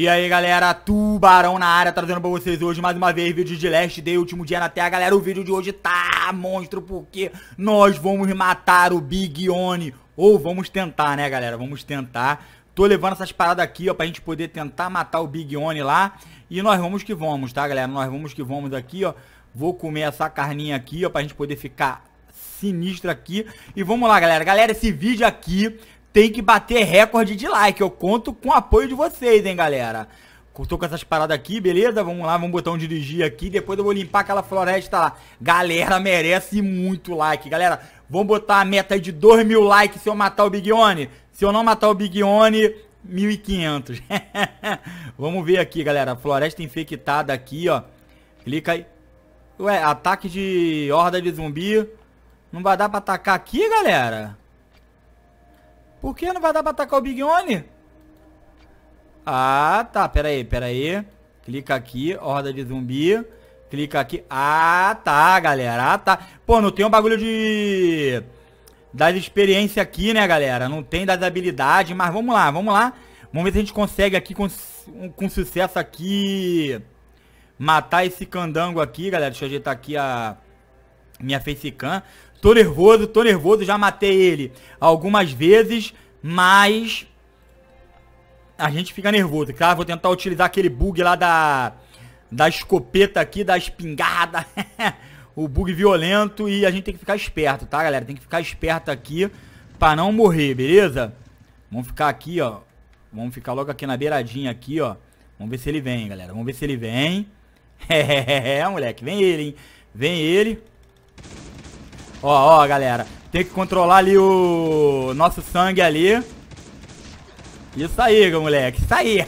E aí galera, Tubarão na área, trazendo pra vocês hoje mais uma vez vídeo de Last Day, último dia na Terra Galera, o vídeo de hoje tá monstro, porque nós vamos matar o Big One Ou vamos tentar, né galera, vamos tentar Tô levando essas paradas aqui, ó, pra gente poder tentar matar o Big One lá E nós vamos que vamos, tá galera, nós vamos que vamos aqui, ó Vou comer essa carninha aqui, ó, pra gente poder ficar sinistro aqui E vamos lá galera, galera, esse vídeo aqui tem que bater recorde de like. Eu conto com o apoio de vocês, hein, galera. Tô com essas paradas aqui, beleza? Vamos lá, vamos botar um dirigir aqui. Depois eu vou limpar aquela floresta lá. Galera, merece muito like. Galera, vamos botar a meta aí de 2 mil likes se eu matar o Big One. Se eu não matar o Big One, 1500. vamos ver aqui, galera. Floresta infectada aqui, ó. Clica aí. Ué, ataque de horda de zumbi. Não vai dar pra atacar aqui, galera? Por que não vai dar pra atacar o Big One? Ah, tá. Pera aí, pera aí. Clica aqui, horda de zumbi. Clica aqui. Ah, tá, galera. Ah, tá. Pô, não tem um bagulho de... Das experiências aqui, né, galera? Não tem das habilidades, mas vamos lá, vamos lá. Vamos ver se a gente consegue aqui com, com sucesso aqui... Matar esse candango aqui, galera. Deixa eu ajeitar aqui a minha facecam. Tô nervoso, tô nervoso, já matei ele algumas vezes, mas a gente fica nervoso, Cara, tá? vou tentar utilizar aquele bug lá da da escopeta aqui, da espingarda, o bug violento e a gente tem que ficar esperto, tá, galera? Tem que ficar esperto aqui pra não morrer, beleza? Vamos ficar aqui, ó, vamos ficar logo aqui na beiradinha aqui, ó, vamos ver se ele vem, galera, vamos ver se ele vem, é, moleque, vem ele, hein, vem ele, Ó, ó, galera. Tem que controlar ali o nosso sangue ali. Isso aí, moleque. Isso aí.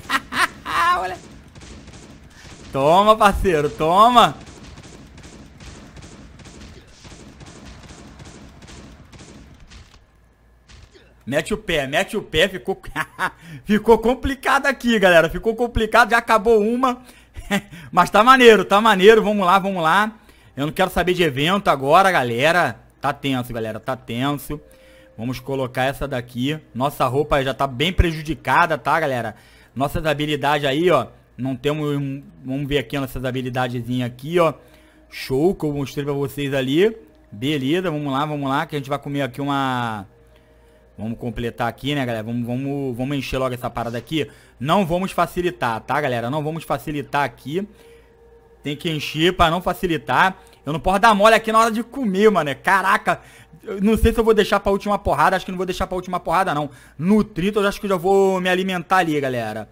toma, parceiro. Toma. Mete o pé, mete o pé, ficou, ficou complicado aqui, galera. Ficou complicado, já acabou uma. Mas tá maneiro, tá maneiro. Vamos lá, vamos lá. Eu não quero saber de evento agora, galera. Tá tenso, galera, tá tenso. Vamos colocar essa daqui. Nossa roupa já tá bem prejudicada, tá, galera? Nossas habilidades aí, ó. Não temos... Vamos ver aqui nossas habilidades aqui, ó. Show, que eu mostrei pra vocês ali. Beleza, vamos lá, vamos lá, que a gente vai comer aqui uma... Vamos completar aqui, né, galera? Vamos, vamos, vamos encher logo essa parada aqui. Não vamos facilitar, tá, galera? Não vamos facilitar aqui. Tem que encher pra não facilitar. Eu não posso dar mole aqui na hora de comer, mano. Caraca, eu não sei se eu vou deixar pra última porrada. Acho que não vou deixar pra última porrada, não. Nutrito, eu acho que eu já vou me alimentar ali, galera.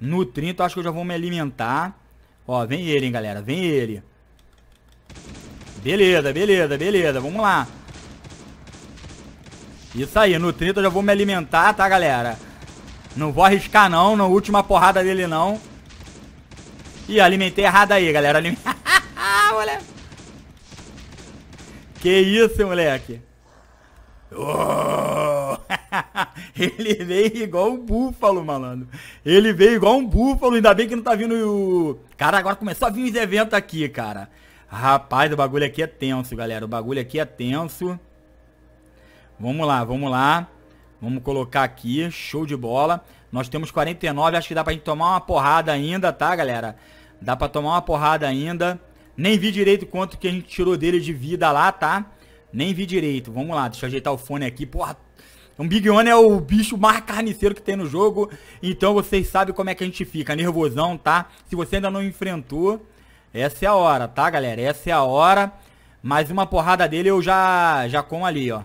Nutrito, eu acho que eu já vou me alimentar. Ó, vem ele, hein, galera. Vem ele. Beleza, beleza, beleza. Vamos lá. Isso aí, Nutrito, eu já vou me alimentar, tá, galera? Não vou arriscar, não. Na última porrada dele, não. Ih, alimentei errado aí, galera. Aliment... moleque. Que isso, moleque. Oh! Ele veio igual um búfalo, malandro. Ele veio igual um búfalo. Ainda bem que não tá vindo o... Cara, agora começou a vir uns eventos aqui, cara. Rapaz, o bagulho aqui é tenso, galera. O bagulho aqui é tenso. Vamos lá, vamos lá. Vamos colocar aqui. Show de bola. Nós temos 49. Acho que dá pra gente tomar uma porrada ainda, tá, galera? Dá pra tomar uma porrada ainda. Nem vi direito quanto que a gente tirou dele de vida lá, tá? Nem vi direito. Vamos lá, deixa eu ajeitar o fone aqui. Porra, um Big One é o bicho mais carniceiro que tem no jogo. Então vocês sabem como é que a gente fica. Nervosão, tá? Se você ainda não enfrentou, essa é a hora, tá, galera? Essa é a hora. Mais uma porrada dele eu já, já com ali, ó.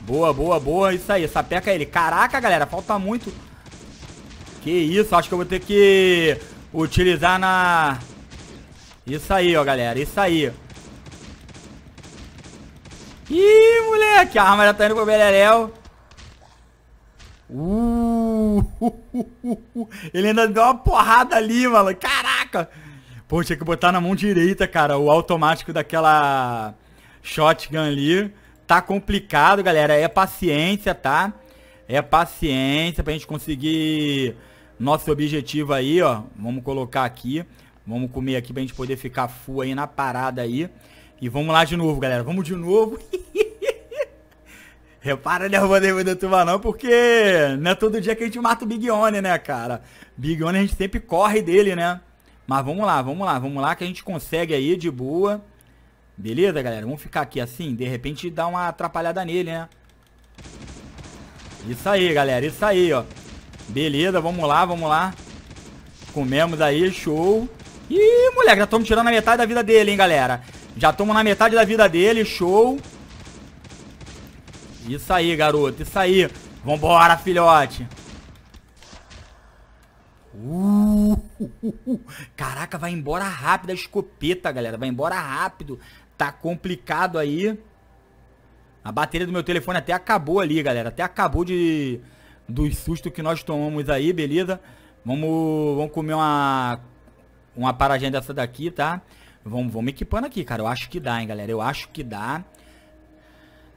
Boa, boa, boa. Isso aí, sapeca ele. Caraca, galera, falta muito. Que isso, acho que eu vou ter que Utilizar na... Isso aí, ó, galera. Isso aí. Ih, moleque. A arma já tá indo pro Beleléu. Uh, ele ainda deu uma porrada ali, mano. Caraca. Pô, tinha que botar na mão direita, cara. O automático daquela shotgun ali. Tá complicado, galera. É paciência, tá? É paciência pra gente conseguir nosso objetivo aí, ó, vamos colocar aqui. Vamos comer aqui pra gente poder ficar full aí na parada aí. E vamos lá de novo, galera. Vamos de novo. Repara né, derrubando aí do tubarão, porque não é todo dia que a gente mata o Big One, né, cara? Big One a gente sempre corre dele, né? Mas vamos lá, vamos lá, vamos lá que a gente consegue aí de boa. Beleza, galera? Vamos ficar aqui assim, de repente dá uma atrapalhada nele, né? Isso aí, galera, isso aí, ó. Beleza, vamos lá, vamos lá. Comemos aí, show. Ih, moleque, já estamos tirando a metade da vida dele, hein, galera. Já estamos na metade da vida dele, show. Isso aí, garoto, isso aí. Vambora, filhote. Uh, uh, uh, Caraca, vai embora rápido a escopeta, galera. Vai embora rápido. Tá complicado aí. A bateria do meu telefone até acabou ali, galera. Até acabou de dos sustos que nós tomamos aí, beleza? Vamos, vamos comer uma, uma paradinha dessa daqui, tá? Vamos, vamos equipando aqui, cara. Eu acho que dá, hein, galera. Eu acho que dá.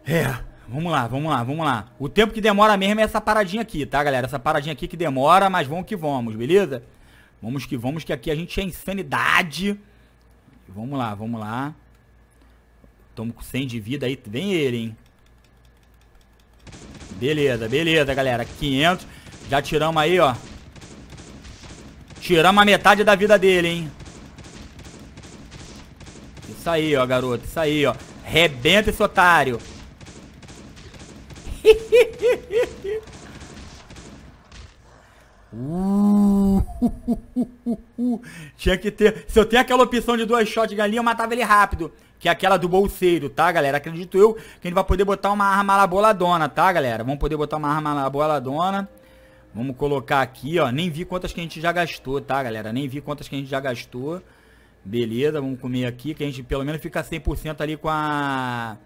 É, vamos lá, vamos lá, vamos lá. O tempo que demora mesmo é essa paradinha aqui, tá, galera? Essa paradinha aqui que demora, mas vamos que vamos, beleza? Vamos que vamos, que aqui a gente é insanidade. Vamos lá, vamos lá. Tamo com 100 de vida aí. Vem ele, hein? Beleza, beleza, galera. 500. Já tiramos aí, ó. Tiramos a metade da vida dele, hein. Isso aí, ó, garoto. Isso aí, ó. Rebenta esse otário. Tinha que ter. Se eu tenho aquela opção de dois shots de galinha, eu matava ele rápido. Que é aquela do bolseiro, tá, galera? Acredito eu que a gente vai poder botar uma arma laboladona, tá, galera? Vamos poder botar uma arma laboladona. Vamos colocar aqui, ó. Nem vi quantas que a gente já gastou, tá, galera? Nem vi quantas que a gente já gastou. Beleza, vamos comer aqui, que a gente pelo menos fica 100% ali com a...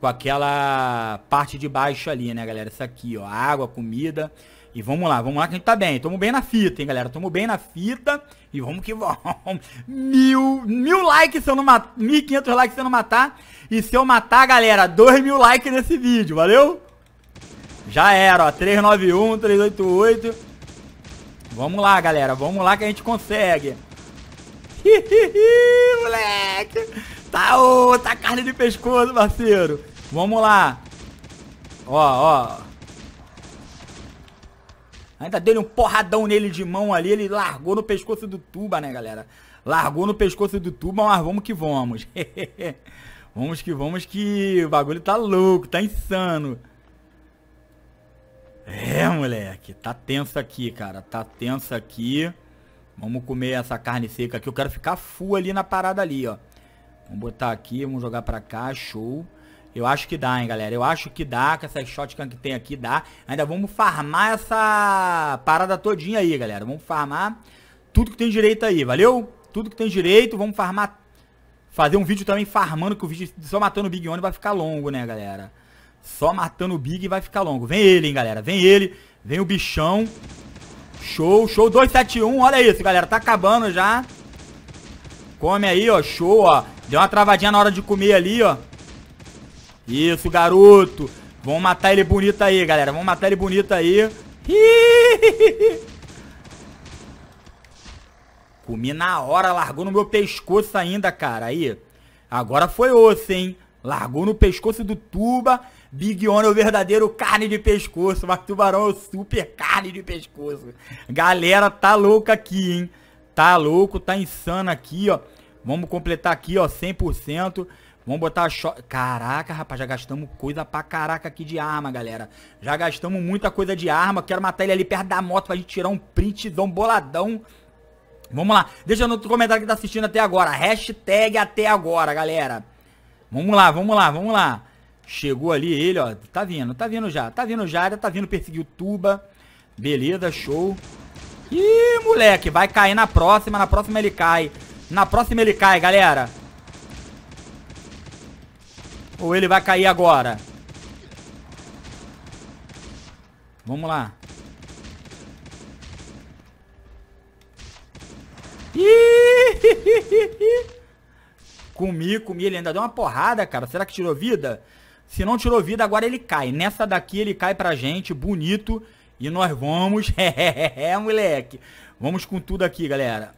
Com aquela parte de baixo ali, né, galera? Isso aqui, ó. Água, comida... E vamos lá, vamos lá que a gente tá bem. Tamo bem na fita, hein, galera. Tamo bem na fita. E vamos que vamos. Mil, mil likes se eu não matar. quinhentos likes se eu não matar. E se eu matar, galera, dois mil likes nesse vídeo, valeu? Já era, ó. 391, 388. Vamos lá, galera. Vamos lá que a gente consegue. Hihihi, moleque. Tá, ô, tá carne de pescoço, parceiro. Vamos lá. Ó, ó. Ainda deu um porradão nele de mão ali, ele largou no pescoço do tuba, né, galera? Largou no pescoço do tuba, mas vamos que vamos. vamos que vamos que o bagulho tá louco, tá insano. É, moleque, tá tenso aqui, cara, tá tenso aqui. Vamos comer essa carne seca aqui, eu quero ficar full ali na parada ali, ó. Vamos botar aqui, vamos jogar pra cá, show. Eu acho que dá, hein, galera. Eu acho que dá, com essa shotgun que tem aqui, dá. Ainda vamos farmar essa parada todinha aí, galera. Vamos farmar tudo que tem direito aí, valeu? Tudo que tem direito, vamos farmar. Fazer um vídeo também farmando, que o vídeo só matando o Big One vai ficar longo, né, galera? Só matando o Big vai ficar longo. Vem ele, hein, galera. Vem ele. Vem o bichão. Show, show. 271, olha isso, galera. Tá acabando já. Come aí, ó. Show, ó. Deu uma travadinha na hora de comer ali, ó. Isso, garoto. Vamos matar ele bonito aí, galera. Vamos matar ele bonito aí. Comi na hora, largou no meu pescoço ainda, cara. Aí, agora foi osso, hein? Largou no pescoço do tuba. Big One é o verdadeiro carne de pescoço, mas tubarão é o super carne de pescoço. Galera, tá louca aqui, hein? Tá louco, tá insano aqui, ó. Vamos completar aqui, ó, 100%. Vamos botar a cho... Caraca, rapaz, já gastamos coisa pra caraca aqui de arma, galera. Já gastamos muita coisa de arma. Quero matar ele ali perto da moto pra gente tirar um printzão boladão. Vamos lá. Deixa no comentário que tá assistindo até agora. Hashtag até agora, galera. Vamos lá, vamos lá, vamos lá. Chegou ali ele, ó. Tá vindo, tá vindo já. Tá vindo já, já tá vindo perseguir o Tuba. Beleza, show. Ih, moleque, vai cair na próxima. Na próxima ele cai. Na próxima ele cai, galera. Ou ele vai cair agora? Vamos lá. Comi, comi. Ele ainda deu uma porrada, cara. Será que tirou vida? Se não tirou vida, agora ele cai. Nessa daqui ele cai pra gente, bonito. E nós vamos... é, moleque. Vamos com tudo aqui, galera.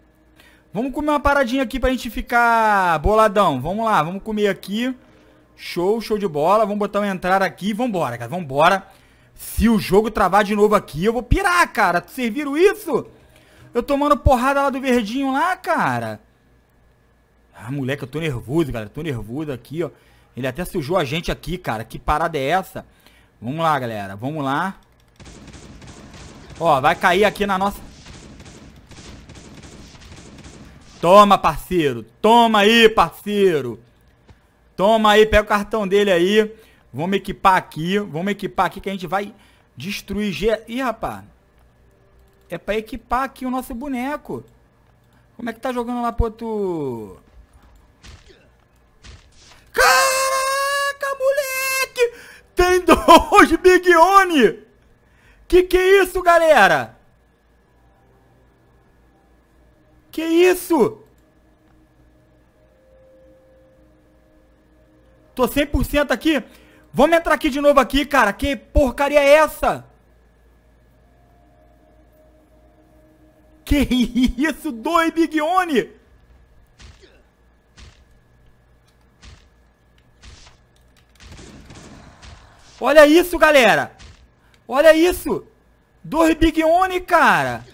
Vamos comer uma paradinha aqui pra gente ficar boladão. Vamos lá, vamos comer aqui. Show, show de bola. Vamos botar um entrar aqui. Vambora, cara. Vambora. Se o jogo travar de novo aqui, eu vou pirar, cara. Serviram isso? Eu tomando porrada lá do verdinho lá, cara. Ah, moleque, eu tô nervoso, cara. tô nervoso aqui, ó. Ele até sujou a gente aqui, cara. Que parada é essa? Vamos lá, galera. Vamos lá. Ó, vai cair aqui na nossa... Toma, parceiro. Toma aí, parceiro. Toma aí, pega o cartão dele aí. Vamos equipar aqui. Vamos equipar aqui que a gente vai destruir... Ge... Ih, rapaz. É pra equipar aqui o nosso boneco. Como é que tá jogando lá pro outro... Caraca, moleque! Tem dois Big One! Que que é isso, galera? Que isso? Tô 100% aqui. Vamos entrar aqui de novo aqui, cara. Que porcaria é essa? Que isso? Doi Big One! Olha isso, galera! Olha isso! Dois Big One, cara!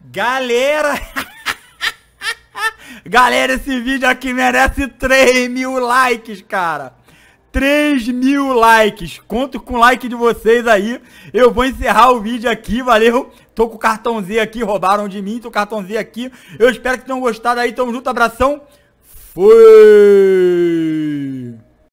Galera! Galera, esse vídeo aqui merece 3 mil likes, cara. 3 mil likes. Conto com o like de vocês aí. Eu vou encerrar o vídeo aqui, valeu? Tô com o cartãozinho aqui, roubaram de mim. Tô com o cartãozinho aqui. Eu espero que tenham gostado aí. Tamo junto, abração. Fui!